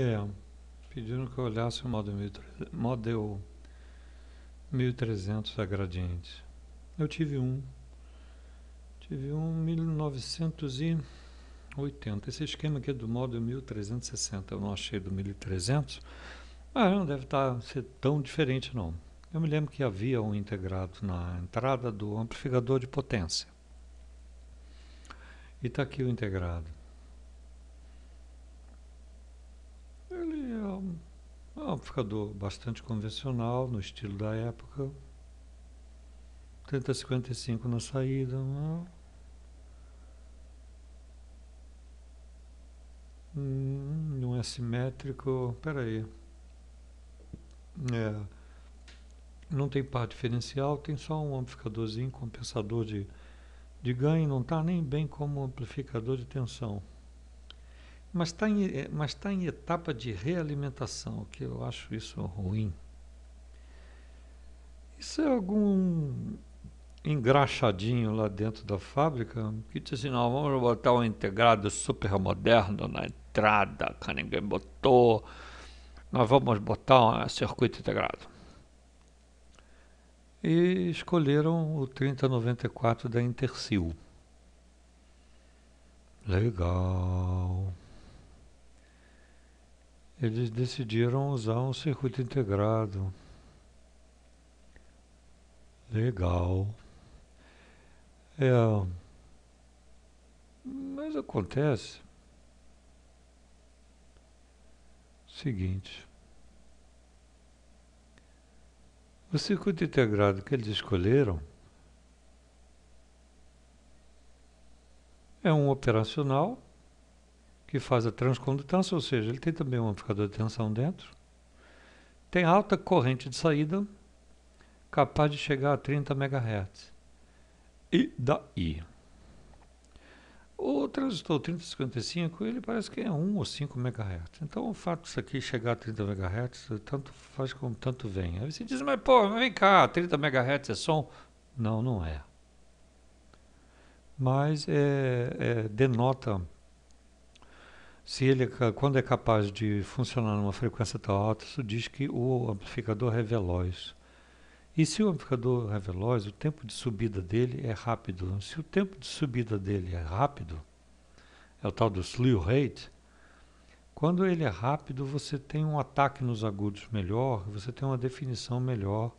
É, pediram que eu olhasse o modo 1300 a gradiente. Eu tive um. Tive um 1980. Esse esquema aqui é do modo 1360. Eu não achei do 1300. Ah, não deve estar, tá, ser tão diferente não. Eu me lembro que havia um integrado na entrada do amplificador de potência. E está aqui o integrado. É um amplificador bastante convencional, no estilo da época. 3055 na saída. Não. Né? Hum, não é simétrico. Pera aí. É, não tem par diferencial, tem só um amplificadorzinho, compensador de, de ganho, não está nem bem como amplificador de tensão mas está em, é, mas tá em etapa de realimentação, que eu acho isso ruim. Isso é algum engraxadinho lá dentro da fábrica que diz assim, não, vamos botar um integrado super moderno na entrada, que ninguém botou, nós vamos botar um circuito integrado. E escolheram o 3094 da Intersil. Legal eles decidiram usar um circuito integrado. Legal. É, mas acontece o seguinte. O circuito integrado que eles escolheram é um operacional que faz a transcondutância, ou seja, ele tem também um amplificador de tensão dentro. Tem alta corrente de saída, capaz de chegar a 30 MHz. E daí? O transistor 3055, ele parece que é 1 ou 5 MHz. Então, o fato disso aqui chegar a 30 MHz, tanto faz como tanto vem. Aí você diz, mas pô, vem cá, 30 MHz é som? Não, não é. Mas é, é, denota se ele, é quando é capaz de funcionar numa frequência tão alta, isso diz que o amplificador é veloz. E se o amplificador é veloz, o tempo de subida dele é rápido. Se o tempo de subida dele é rápido, é o tal do slew rate, quando ele é rápido, você tem um ataque nos agudos melhor, você tem uma definição melhor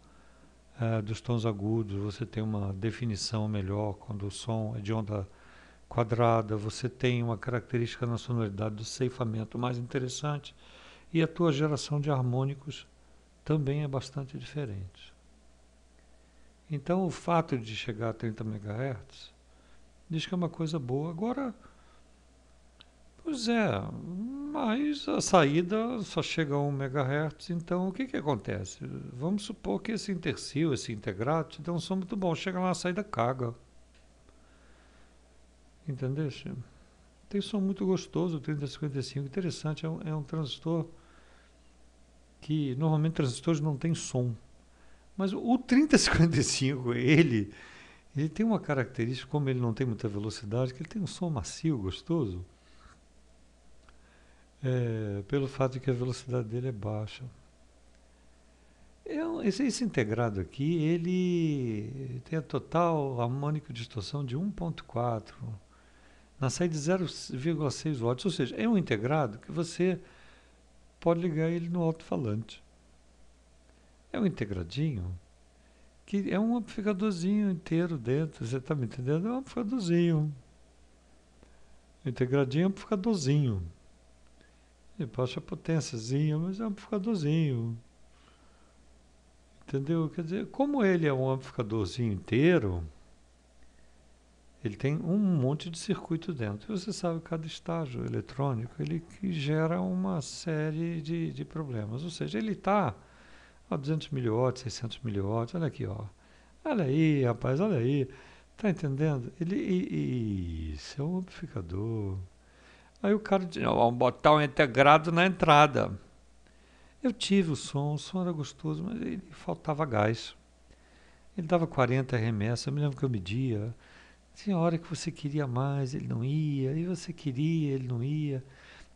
uh, dos tons agudos, você tem uma definição melhor quando o som é de onda quadrada, você tem uma característica na sonoridade do ceifamento mais interessante e a tua geração de harmônicos também é bastante diferente. Então o fato de chegar a 30 MHz diz que é uma coisa boa. Agora, pois é, mas a saída só chega a 1 MHz, então o que, que acontece? Vamos supor que esse intercil, esse integrado, te dá um então som muito bom, chega lá a saída caga. Entendeste? Tem som muito gostoso, 3055. Interessante, é um, é um transistor que normalmente transistores não tem som. Mas o 3055, ele, ele tem uma característica, como ele não tem muita velocidade, que ele tem um som macio, gostoso, é, pelo fato de que a velocidade dele é baixa. Eu, é esse, esse, integrado aqui, ele tem a total harmônica de distorção de 1.4 na saída de 0,6 watts. Ou seja, é um integrado que você pode ligar ele no alto-falante. É um integradinho que é um amplificadorzinho inteiro dentro, você está me entendendo? É um amplificadorzinho. Integradinho é um amplificadorzinho. Ele passa potênciazinha, mas é um amplificadorzinho. Entendeu? Quer dizer, como ele é um amplificadorzinho inteiro, ele tem um monte de circuito dentro. E você sabe cada estágio eletrônico, ele que gera uma série de, de problemas. Ou seja, ele está a 200 miliwatts, 600 miliwatts, olha aqui, ó. Olha aí, rapaz, olha aí. Tá entendendo? Ele, e, isso é um amplificador. Aí o cara diz, vamos botar um integrado na entrada. Eu tive o som, o som era gostoso, mas ele faltava gás. Ele dava 40 RMS, eu me lembro que eu media. Tinha hora que você queria mais, ele não ia, e você queria, ele não ia.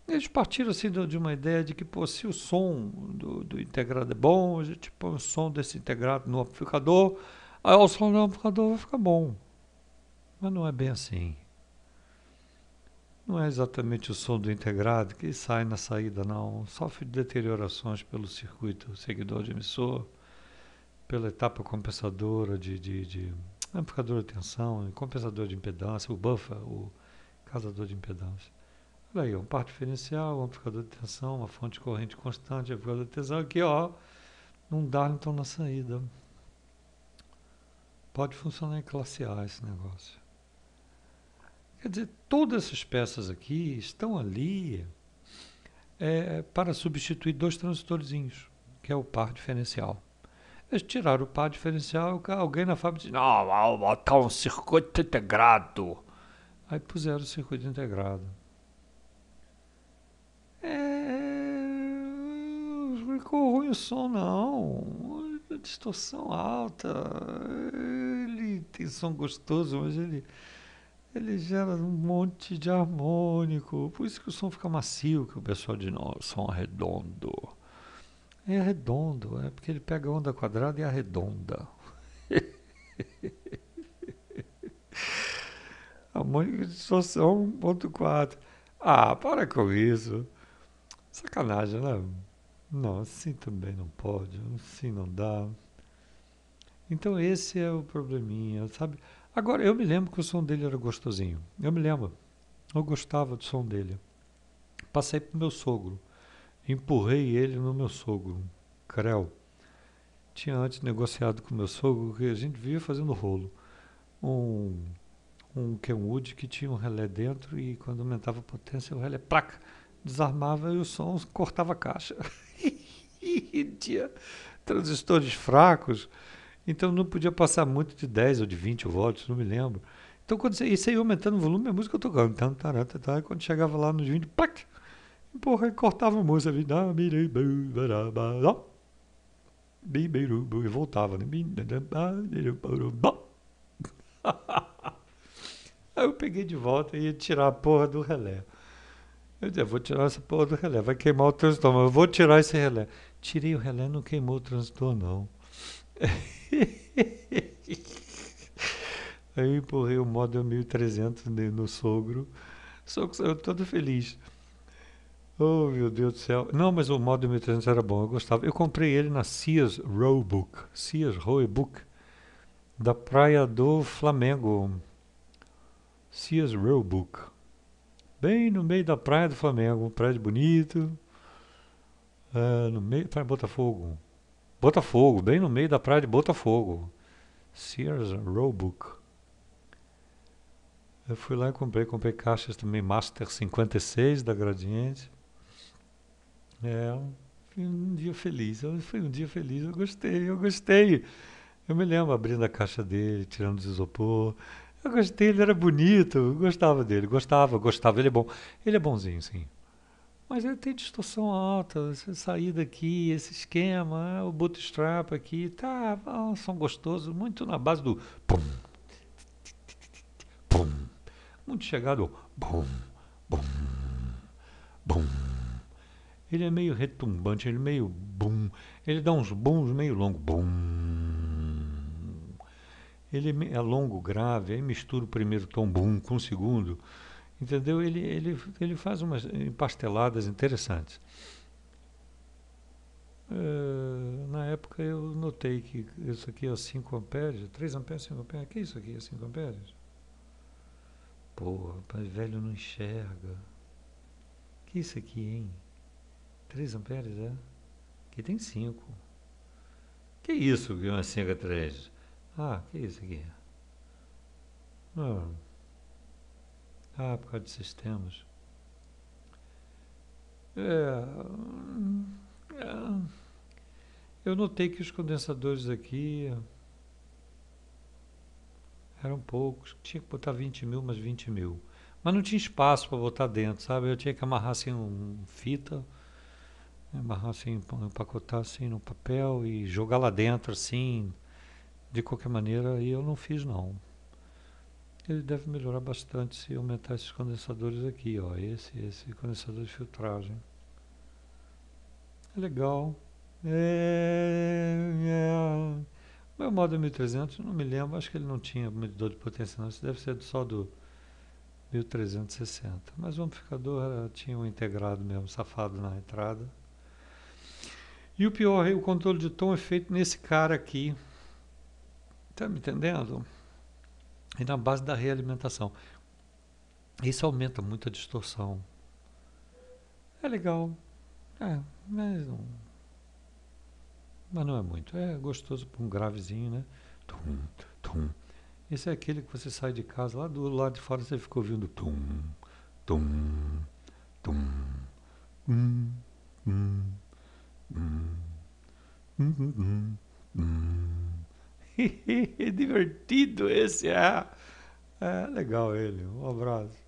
Eles partiram assim de uma ideia de que, pô, se o som do, do integrado é bom, a gente põe o som desse integrado no amplificador, aí o som do amplificador vai ficar bom. Mas não é bem assim. Não é exatamente o som do integrado que sai na saída, não. Sofre deteriorações pelo circuito seguidor de emissor, pela etapa compensadora de, de, de amplificador de tensão, compensador de impedância, o buffer, o casador de impedância. Olha aí, um par diferencial, um amplificador de tensão, uma fonte de corrente constante, um amplificador de tensão, aqui ó, um Darlington na saída. Pode funcionar em classe A esse negócio. Quer dizer, todas essas peças aqui estão ali é, para substituir dois transistorzinhos, que é o par diferencial. Eles tiraram o par diferencial, alguém na fábrica disse, não, vou botar tá um circuito integrado. Aí puseram o circuito integrado. É... Não ficou ruim o som, não. Distorção alta. Ele tem som gostoso, mas ele, ele gera um monte de harmônico. Por isso que o som fica macio, que o pessoal diz, não, som é é redondo, é porque ele pega a onda quadrada e arredonda. A Mônica de distorção 1.4. Ah, para com isso. Sacanagem, né? Não, assim também não pode, assim não dá. Então esse é o probleminha, sabe? Agora, eu me lembro que o som dele era gostosinho. Eu me lembro. Eu gostava do som dele. Passei pro meu sogro. Empurrei ele no meu sogro, Creu. Tinha antes negociado com meu sogro que a gente vivia fazendo rolo. Um, um Kenwood é que tinha um relé dentro e quando aumentava a potência o relé placa desarmava e o som cortava a caixa. e tinha transistores fracos, então não podia passar muito de 10 ou de 20 volts, não me lembro. Então quando você, isso aí aumentando o volume, a música tocando. Tan, taran, quando chegava lá nos 20, plac, Porra, cortava a música. E voltava. Aí eu peguei de volta e ia tirar a porra do relé. Eu disse, vou tirar essa porra do relé, vai queimar o transistor, mas eu vou tirar esse relé. Tirei o relé, não queimou o transistor, não. Aí eu empurrei o modo 1300 no sogro. Sogro saiu todo feliz. Oh, meu Deus do céu. Não, mas o modo 1300 era bom, eu gostava. Eu comprei ele na Sears Rowbook, Sears Rowbook, da Praia do Flamengo. Sears Rowbook. Bem no meio da Praia do Flamengo, um prédio bonito. Uh, no meio, praia Botafogo. Botafogo, bem no meio da praia de Botafogo. Sears Rowbook. Eu fui lá e comprei, comprei caixas também Master 56 da Gradiente. É, um dia feliz. Eu, foi um dia feliz, eu gostei, eu gostei. Eu me lembro abrindo a caixa dele, tirando os isopor. Eu gostei, ele era bonito, eu gostava dele, gostava, gostava, ele é bom. Ele é bonzinho, sim. Mas ele tem distorção alta, você sair daqui, esse esquema, o ah, bootstrap aqui, tá, um ah, gostosos gostoso, muito na base do pum, pum, muito chegado, bum, bum, bum. Ele é meio retumbante, ele é meio bum. Ele dá uns bums meio longo, bum. Ele é, é longo, grave, aí mistura o primeiro tom bum com o segundo. Entendeu? Ele, ele, ele faz umas empasteladas interessantes. Eh, na época eu notei que isso aqui é 5 amperes, 3 amperes, 5 amperes, que é isso aqui é 5 amperes? Pô, rapaz velho não enxerga. Que é isso aqui, hein? 3 amperes, é? Aqui tem 5. Que isso que uma 5 a 3? Ah, que isso aqui? Ah, ah por causa de sistemas. É, é, eu notei que os condensadores aqui eram poucos. Tinha que botar 20 mil, mas 20 mil. Mas não tinha espaço para botar dentro, sabe? Eu tinha que amarrar assim um fita embarrar assim, empacotar assim no papel e jogar lá dentro assim. De qualquer maneira, aí eu não fiz não. Ele deve melhorar bastante se aumentar esses condensadores aqui, ó. Esse, esse condensador de filtragem. É legal. É, é. é. Meu modo 1300, não me lembro, acho que ele não tinha medidor de potência não, isso deve ser só do 1360. Mas o amplificador tinha um integrado mesmo, safado na entrada. E o pior, o controle de tom é feito nesse cara aqui. Tá me entendendo? E na base da realimentação. Isso aumenta muito a distorção. É legal. É, mas não. Mas não é muito. É gostoso para um gravezinho, né? Tum, tum. Esse é aquele que você sai de casa, lá do lado de fora você fica ouvindo tum, tum, tum, hum, hum. Divertido esse, é. é legal ele. Um abraço.